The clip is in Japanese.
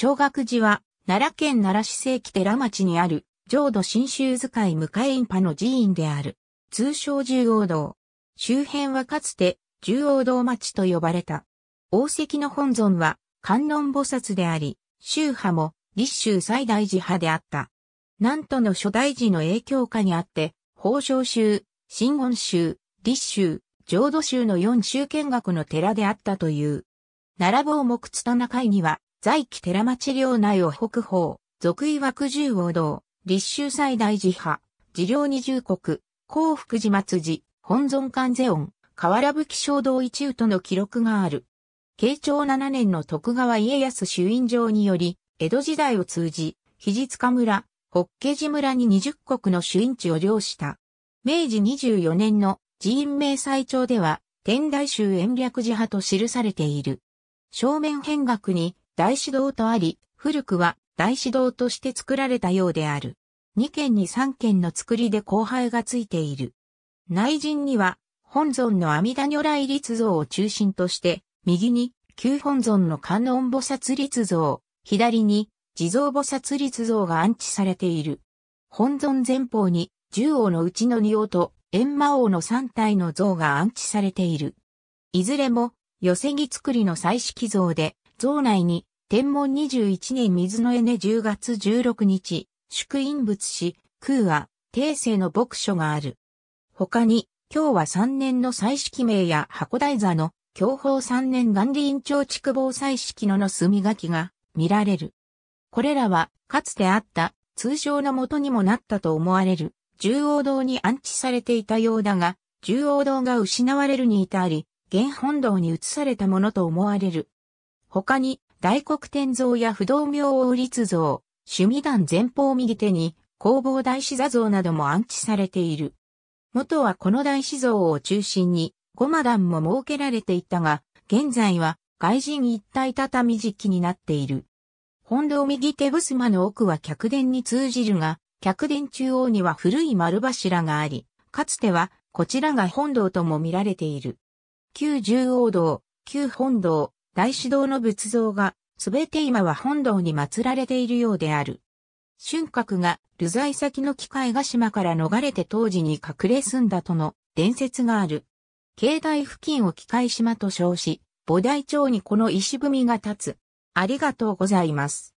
小学寺は、奈良県奈良市正規寺町にある、浄土真宗使い向井院派の寺院である。通称十王道。周辺はかつて、十王道町と呼ばれた。王石の本尊は、観音菩薩であり、宗派も、立宗最大寺派であった。南都の諸大寺の影響下にあって、法生宗、真言宗、立宗、浄土宗の4宗見学の寺であったという。奈良坊木津田中井には、在期寺町領内を北方、俗位枠十王道、立州最大寺派、寺領二重国、幸福寺松寺、本尊観世音、河原吹小道一宇との記録がある。慶長7年の徳川家康主院状により、江戸時代を通じ、肘塚村、北家寺村に二十国の主院地を領した。明治二十四年の寺院明細帳では、天台宗延暦寺派と記されている。正面変額に大師堂とあり、古くは大師堂として作られたようである。二軒に三軒の作りで後輩がついている。内陣には、本尊の阿弥陀如来立像を中心として、右に、旧本尊の観音菩薩立像、左に、地蔵菩薩立像が安置されている。本尊前方に、十王のうちの二王と、閻魔王の三体の像が安置されている。いずれも、寄せ木作りの彩色像で、像内に、天文21年水のエネ10月16日、祝陰仏師、空は、帝政の牧書がある。他に、今日は3年の祭式名や箱台座の、享保3年元林町畜防祭式のの墨書きが見られる。これらは、かつてあった、通称の元にもなったと思われる、中央堂に安置されていたようだが、中央堂が失われるに至り、現本堂に移されたものと思われる。他に、大黒天像や不動明王立像、趣味団前方右手に工房大師座像なども安置されている。元はこの大師像を中心にごま団も設けられていたが、現在は外人一体畳敷きになっている。本堂右手襖の奥は客殿に通じるが、客殿中央には古い丸柱があり、かつてはこちらが本堂とも見られている。旧十王堂、旧本堂、大師堂の仏像が、すべて今は本堂に祀られているようである。春閣が、流罪先の機械ヶ島から逃れて当時に隠れ住んだとの伝説がある。境内付近を機械島と称し、菩提町にこの石踏みが立つ。ありがとうございます。